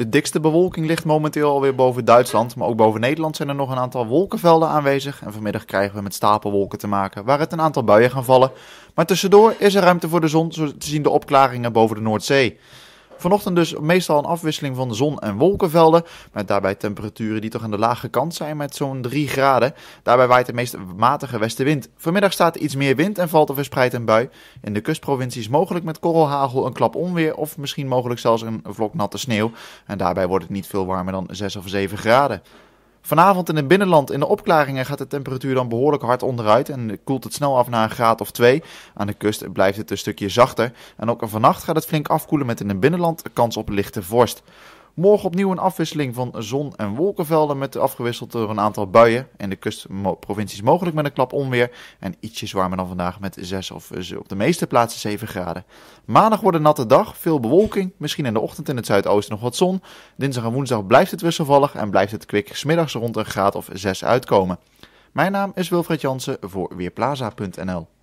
De dikste bewolking ligt momenteel alweer boven Duitsland, maar ook boven Nederland zijn er nog een aantal wolkenvelden aanwezig. En vanmiddag krijgen we met stapelwolken te maken, waar het een aantal buien gaan vallen. Maar tussendoor is er ruimte voor de zon, zo te zien de opklaringen boven de Noordzee. Vanochtend dus meestal een afwisseling van zon- en wolkenvelden. Met daarbij temperaturen die toch aan de lage kant zijn met zo'n 3 graden. Daarbij waait de meest matige westenwind. Vanmiddag staat iets meer wind en valt er verspreid een bui. In de kustprovincies mogelijk met korrelhagel, een klap onweer of misschien mogelijk zelfs een vlok natte sneeuw. En daarbij wordt het niet veel warmer dan 6 of 7 graden. Vanavond in het binnenland in de opklaringen gaat de temperatuur dan behoorlijk hard onderuit en koelt het snel af naar een graad of 2. Aan de kust blijft het een stukje zachter en ook vannacht gaat het flink afkoelen met in het binnenland kans op lichte vorst. Morgen opnieuw een afwisseling van zon- en wolkenvelden met afgewisseld door een aantal buien. In de kustprovincies mogelijk met een klap onweer. En ietsje zwaarder dan vandaag met 6 of op de meeste plaatsen 7 graden. Maandag wordt een natte dag, veel bewolking. Misschien in de ochtend in het zuidoosten nog wat zon. Dinsdag en woensdag blijft het wisselvallig en blijft het kwik smiddags rond een graad of 6 uitkomen. Mijn naam is Wilfred Jansen voor Weerplaza.nl